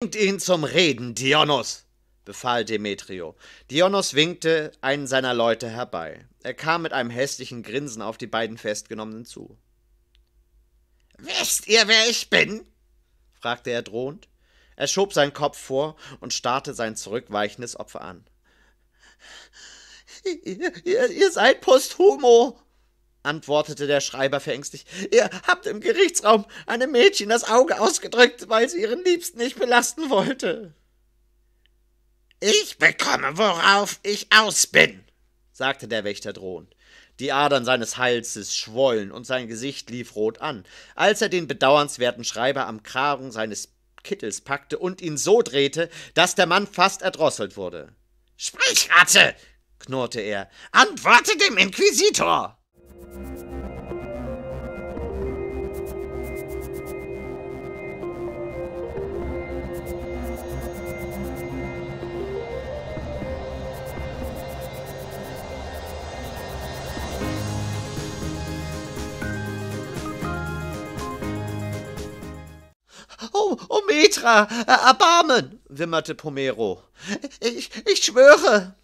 Bringt ihn zum Reden, Dionos! befahl Demetrio. Dionos winkte einen seiner Leute herbei. Er kam mit einem hässlichen Grinsen auf die beiden Festgenommenen zu. Wisst ihr, wer ich bin? fragte er drohend. Er schob seinen Kopf vor und starrte sein zurückweichendes Opfer an. Ihr, ihr, ihr seid Posthumo, antwortete der Schreiber verängstigt. Ihr habt im Gerichtsraum einem Mädchen das Auge ausgedrückt, weil sie ihren Liebsten nicht belasten wollte. Ich bekomme, worauf ich aus bin, sagte der Wächter drohend. Die Adern seines Halses schwollen und sein Gesicht lief rot an, als er den bedauernswerten Schreiber am Kragen seines Kittels packte und ihn so drehte, dass der Mann fast erdrosselt wurde. Sprich, Ratte! knurrte er. Antworte dem Inquisitor! O Metra, äh, erbarmen, wimmerte Pomero. Ich, ich schwöre.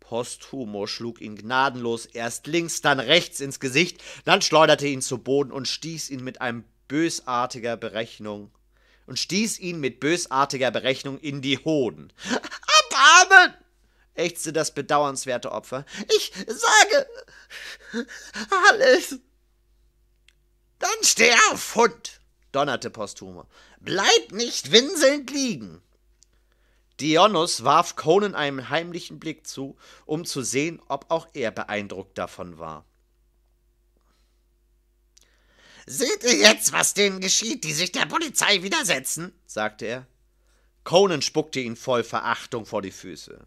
Posthumor schlug ihn gnadenlos erst links, dann rechts ins Gesicht, dann schleuderte ihn zu Boden und stieß ihn mit einem bösartiger Berechnung und stieß ihn mit bösartiger Berechnung in die Hoden. Erbarmen! ächzte das bedauernswerte Opfer. Ich sage alles. Dann steh auf, Hund! donnerte posthume. Bleib nicht winselnd liegen! Dionys warf Conan einen heimlichen Blick zu, um zu sehen, ob auch er beeindruckt davon war. Seht ihr jetzt, was denen geschieht, die sich der Polizei widersetzen? sagte er. Conan spuckte ihn voll Verachtung vor die Füße.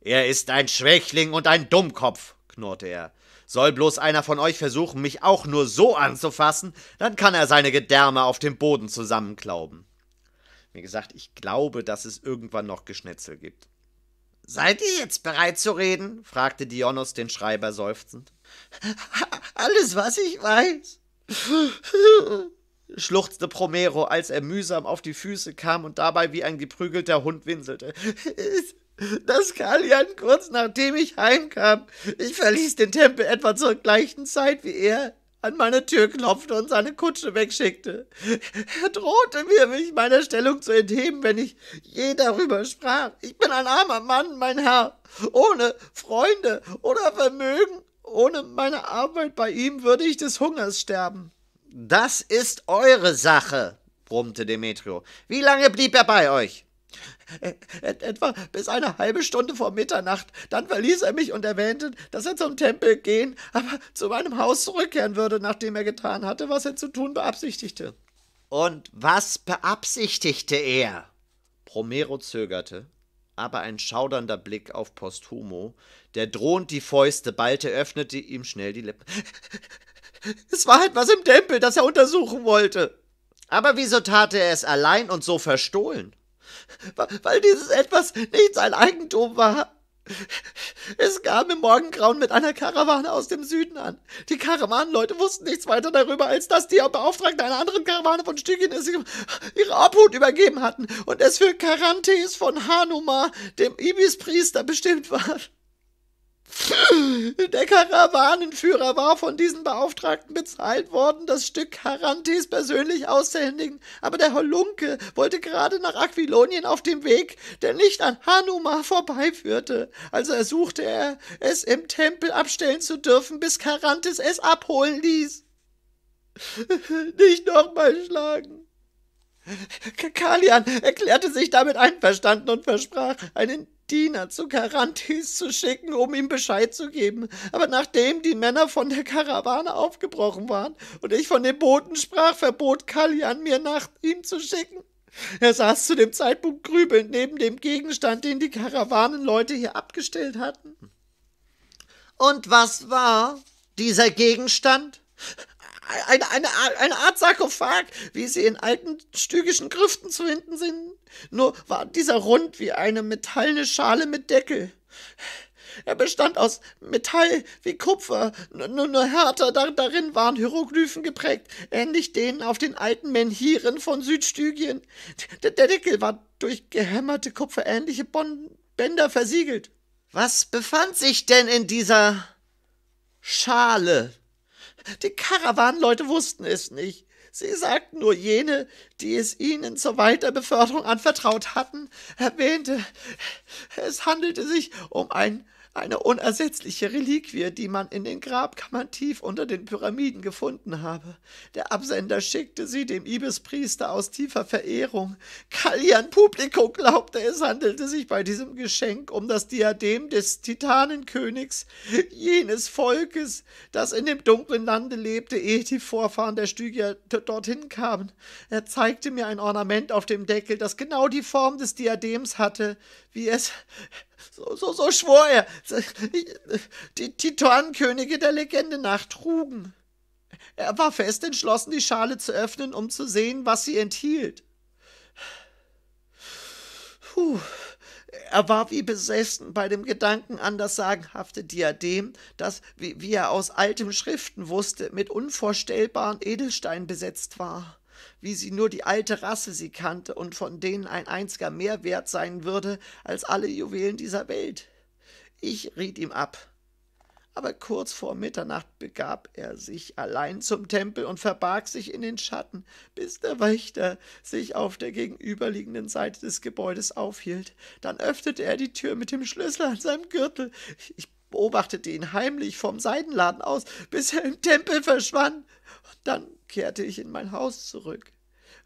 Er ist ein Schwächling und ein Dummkopf, knurrte er. Soll bloß einer von euch versuchen, mich auch nur so anzufassen, dann kann er seine Gedärme auf dem Boden zusammenklauben. Mir gesagt, ich glaube, dass es irgendwann noch Geschnetzel gibt. Seid ihr jetzt bereit zu reden? fragte Dionys den Schreiber seufzend. Alles, was ich weiß, schluchzte Promero, als er mühsam auf die Füße kam und dabei wie ein geprügelter Hund winselte. dass Kalian kurz nachdem ich heimkam, ich verließ den Tempel etwa zur gleichen Zeit wie er, an meine Tür klopfte und seine Kutsche wegschickte. Er drohte mir, mich meiner Stellung zu entheben, wenn ich je darüber sprach. Ich bin ein armer Mann, mein Herr, ohne Freunde oder Vermögen. Ohne meine Arbeit bei ihm würde ich des Hungers sterben. Das ist eure Sache, brummte Demetrio. Wie lange blieb er bei euch? Äh, äh, etwa bis eine halbe Stunde vor Mitternacht. Dann verließ er mich und erwähnte, dass er zum Tempel gehen, aber zu meinem Haus zurückkehren würde, nachdem er getan hatte, was er zu tun beabsichtigte. Und was beabsichtigte er? Romero zögerte, aber ein schaudernder Blick auf Posthumo, der drohend die Fäuste ballte, öffnete ihm schnell die Lippen. es war etwas im Tempel, das er untersuchen wollte. Aber wieso tat er es allein und so verstohlen? weil dieses etwas nicht sein Eigentum war. Es kam im Morgengrauen mit einer Karawane aus dem Süden an. Die Karawanenleute wussten nichts weiter darüber, als dass die Beauftragten einer anderen Karawane von Stygien ihre Obhut übergeben hatten und es für Karantes von Hanuma, dem Ibispriester, bestimmt war. Der Karawanenführer war von diesen Beauftragten bezahlt worden, das Stück Karantes persönlich auszuhändigen, aber der Holunke wollte gerade nach Aquilonien auf dem Weg, der nicht an Hanuma vorbeiführte. Also ersuchte er, es im Tempel abstellen zu dürfen, bis Karantes es abholen ließ. nicht nochmal schlagen. Kalian erklärte sich damit einverstanden und versprach, einen Diener zu Karantis zu schicken, um ihm Bescheid zu geben. Aber nachdem die Männer von der Karawane aufgebrochen waren und ich von den Boten sprach, verbot Kaljan mir nach ihm zu schicken. Er saß zu dem Zeitpunkt grübelnd neben dem Gegenstand, den die Karawanenleute hier abgestellt hatten. Und was war dieser Gegenstand? Eine, eine, eine Art Sarkophag, wie sie in alten stygischen Grüften zu finden sind. Nur war dieser rund wie eine metallene Schale mit Deckel. Er bestand aus Metall wie Kupfer, nur, nur härter, dar, darin waren Hieroglyphen geprägt, ähnlich denen auf den alten Menhiren von Südstygien. Der, der Deckel war durch gehämmerte kupferähnliche bon Bänder versiegelt. Was befand sich denn in dieser Schale? Die Karawanenleute wussten es nicht. Sie sagten nur jene, die es Ihnen zur Weiterbeförderung anvertraut hatten, erwähnte. Es handelte sich um ein eine unersetzliche Reliquie, die man in den Grabkammern tief unter den Pyramiden gefunden habe. Der Absender schickte sie dem Ibispriester aus tiefer Verehrung. Kalian Publico glaubte, es handelte sich bei diesem Geschenk um das Diadem des Titanenkönigs, jenes Volkes, das in dem dunklen Lande lebte, ehe die Vorfahren der Stygier dorthin kamen. Er zeigte mir ein Ornament auf dem Deckel, das genau die Form des Diadems hatte, wie es so, so, so schwor er. Die, die der Legende nach trugen. Er war fest entschlossen, die Schale zu öffnen, um zu sehen, was sie enthielt. Puh. Er war wie besessen bei dem Gedanken an das sagenhafte Diadem, das, wie, wie er aus alten Schriften wusste, mit unvorstellbaren Edelsteinen besetzt war wie sie nur die alte Rasse sie kannte und von denen ein einziger mehr wert sein würde als alle Juwelen dieser Welt. Ich riet ihm ab. Aber kurz vor Mitternacht begab er sich allein zum Tempel und verbarg sich in den Schatten, bis der Wächter sich auf der gegenüberliegenden Seite des Gebäudes aufhielt. Dann öffnete er die Tür mit dem Schlüssel an seinem Gürtel. Ich beobachtete ihn heimlich vom Seidenladen aus, bis er im Tempel verschwand. Und dann kehrte ich in mein Haus zurück.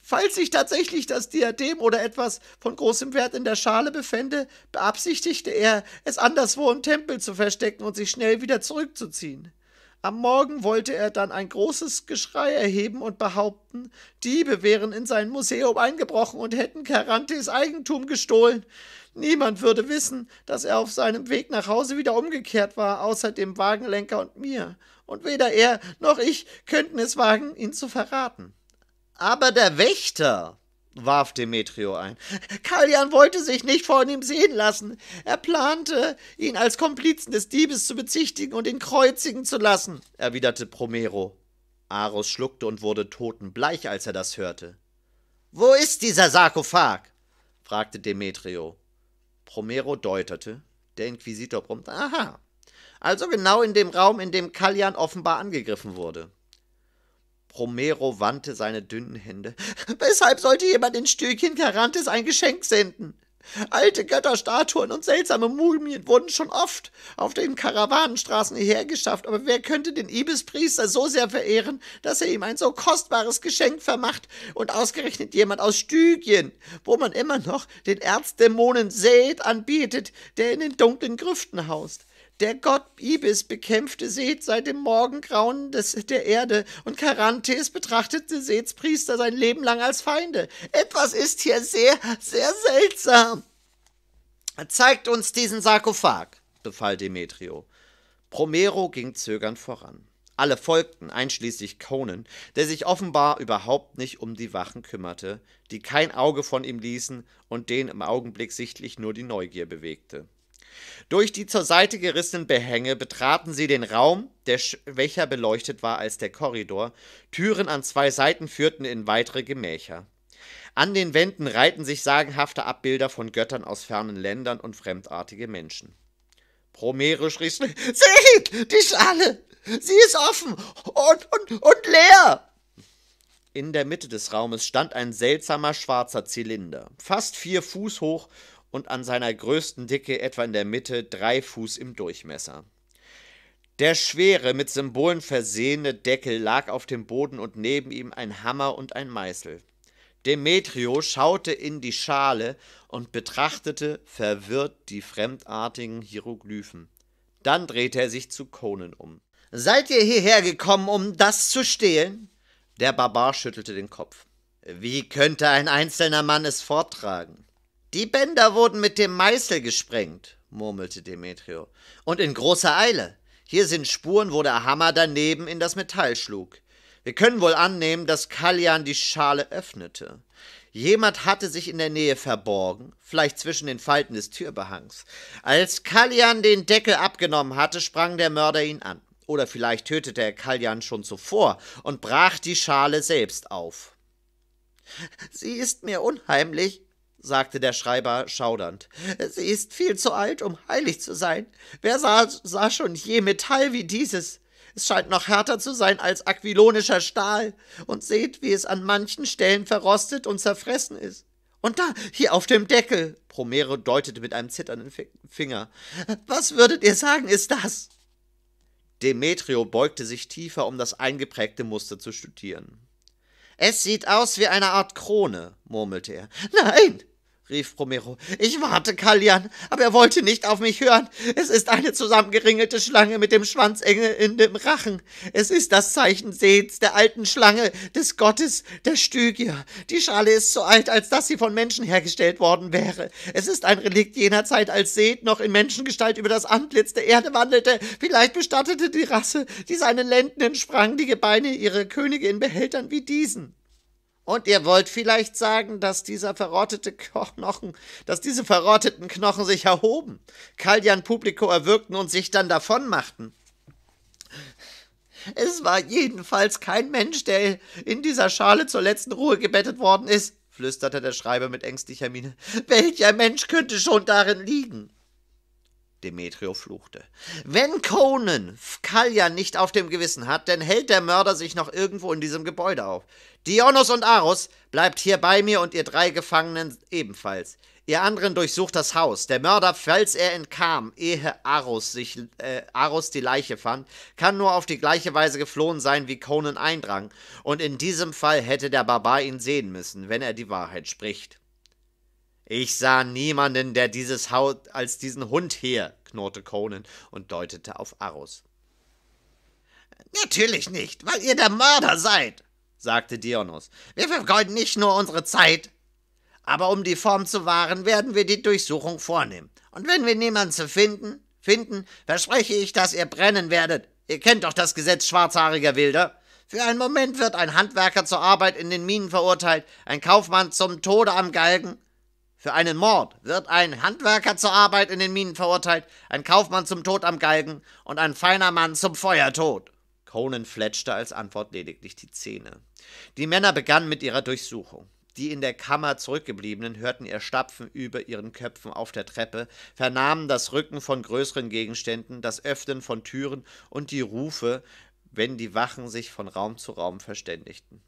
Falls sich tatsächlich das Diadem oder etwas von großem Wert in der Schale befände, beabsichtigte er, es anderswo im Tempel zu verstecken und sich schnell wieder zurückzuziehen. Am Morgen wollte er dann ein großes Geschrei erheben und behaupten, Diebe wären in sein Museum eingebrochen und hätten Carantes Eigentum gestohlen. Niemand würde wissen, dass er auf seinem Weg nach Hause wieder umgekehrt war, außer dem Wagenlenker und mir. Und weder er noch ich könnten es wagen, ihn zu verraten. Aber der Wächter, warf Demetrio ein. Kalian wollte sich nicht von ihm sehen lassen. Er plante, ihn als Komplizen des Diebes zu bezichtigen und ihn kreuzigen zu lassen, erwiderte Promero. Aros schluckte und wurde totenbleich, als er das hörte. Wo ist dieser Sarkophag? fragte Demetrio. Promero deutete. Der Inquisitor brummte. Aha. Also genau in dem Raum, in dem Kalian offenbar angegriffen wurde. Romero wandte seine dünnen Hände. Weshalb sollte jemand in Stückchen Garantes ein Geschenk senden? Alte Götterstatuen und seltsame Mumien wurden schon oft auf den Karawanenstraßen hergeschafft, aber wer könnte den Ibispriester so sehr verehren, dass er ihm ein so kostbares Geschenk vermacht und ausgerechnet jemand aus Stygien, wo man immer noch den Erzdämonen Seth anbietet, der in den dunklen Grüften haust? Der Gott Ibis bekämpfte Seth seit dem Morgengrauen des, der Erde und Karantes betrachtete Seths Priester sein Leben lang als Feinde. Etwas ist hier sehr, sehr seltsam. Zeigt uns diesen Sarkophag, befahl Demetrio. Promero ging zögernd voran. Alle folgten, einschließlich Conan, der sich offenbar überhaupt nicht um die Wachen kümmerte, die kein Auge von ihm ließen und den im Augenblick sichtlich nur die Neugier bewegte. Durch die zur Seite gerissenen Behänge betraten sie den Raum, der schwächer beleuchtet war als der Korridor. Türen an zwei Seiten führten in weitere Gemächer. An den Wänden reihten sich sagenhafte Abbilder von Göttern aus fernen Ländern und fremdartige Menschen. Promere schrie: Seht, die Schale! Sie ist offen und, und, und leer! In der Mitte des Raumes stand ein seltsamer schwarzer Zylinder, fast vier Fuß hoch und an seiner größten Dicke etwa in der Mitte drei Fuß im Durchmesser. Der schwere, mit Symbolen versehene Deckel lag auf dem Boden und neben ihm ein Hammer und ein Meißel. Demetrio schaute in die Schale und betrachtete verwirrt die fremdartigen Hieroglyphen. Dann drehte er sich zu Conan um. Seid ihr hierher gekommen, um das zu stehlen? Der Barbar schüttelte den Kopf. Wie könnte ein einzelner Mann es forttragen? Die Bänder wurden mit dem Meißel gesprengt, murmelte Demetrio. Und in großer Eile. Hier sind Spuren, wo der Hammer daneben in das Metall schlug. Wir können wohl annehmen, dass Kallian die Schale öffnete. Jemand hatte sich in der Nähe verborgen, vielleicht zwischen den Falten des Türbehangs. Als Kallian den Deckel abgenommen hatte, sprang der Mörder ihn an. Oder vielleicht tötete er Kallian schon zuvor und brach die Schale selbst auf. Sie ist mir unheimlich, sagte der Schreiber schaudernd. Sie ist viel zu alt, um heilig zu sein. Wer sah, sah schon je Metall wie dieses? Es scheint noch härter zu sein als aquilonischer Stahl. Und seht, wie es an manchen Stellen verrostet und zerfressen ist. Und da, hier auf dem Deckel, Promero deutete mit einem zitternden Finger. Was würdet ihr sagen, ist das? Demetrio beugte sich tiefer, um das eingeprägte Muster zu studieren. Es sieht aus wie eine Art Krone, murmelte er. Nein, rief Romero. Ich warte, Kallian, aber er wollte nicht auf mich hören. Es ist eine zusammengeringelte Schlange mit dem Schwanzengel in dem Rachen. Es ist das Zeichen Seeds, der alten Schlange, des Gottes, der Stygier. Die Schale ist so alt, als dass sie von Menschen hergestellt worden wäre. Es ist ein Relikt jener Zeit, als Seed noch in Menschengestalt über das Antlitz der Erde wandelte. Vielleicht bestattete die Rasse, die seine Lenden entsprang, die Gebeine ihrer Könige in Behältern wie diesen. Und ihr wollt vielleicht sagen, dass dieser verrottete Knochen, dass diese verrotteten Knochen sich erhoben, Kaljan Publico erwürgten und sich dann davonmachten. Es war jedenfalls kein Mensch, der in dieser Schale zur letzten Ruhe gebettet worden ist, flüsterte der Schreiber mit ängstlicher Miene. Welcher Mensch könnte schon darin liegen? Demetrio fluchte. Wenn Conan Kalja nicht auf dem Gewissen hat, dann hält der Mörder sich noch irgendwo in diesem Gebäude auf. Dionos und Arus, bleibt hier bei mir und ihr drei Gefangenen ebenfalls. Ihr anderen durchsucht das Haus. Der Mörder, falls er entkam, ehe Arus, sich, äh, Aros die Leiche fand, kann nur auf die gleiche Weise geflohen sein, wie Conan eindrang. Und in diesem Fall hätte der Barbar ihn sehen müssen, wenn er die Wahrheit spricht. Ich sah niemanden, der dieses Haut als diesen Hund her, knurrte Conan und deutete auf Arus. Natürlich nicht, weil ihr der Mörder seid, sagte Dionys. Wir vergeuden nicht nur unsere Zeit, aber um die Form zu wahren, werden wir die Durchsuchung vornehmen. Und wenn wir niemanden zu finden, finden, verspreche ich, dass ihr brennen werdet. Ihr kennt doch das Gesetz schwarzhaariger Wilder. Für einen Moment wird ein Handwerker zur Arbeit in den Minen verurteilt, ein Kaufmann zum Tode am Galgen, für einen Mord wird ein Handwerker zur Arbeit in den Minen verurteilt, ein Kaufmann zum Tod am Galgen und ein feiner Mann zum Feuertod. Conan fletschte als Antwort lediglich die Zähne. Die Männer begannen mit ihrer Durchsuchung. Die in der Kammer zurückgebliebenen hörten ihr Stapfen über ihren Köpfen auf der Treppe, vernahmen das Rücken von größeren Gegenständen, das Öffnen von Türen und die Rufe, wenn die Wachen sich von Raum zu Raum verständigten.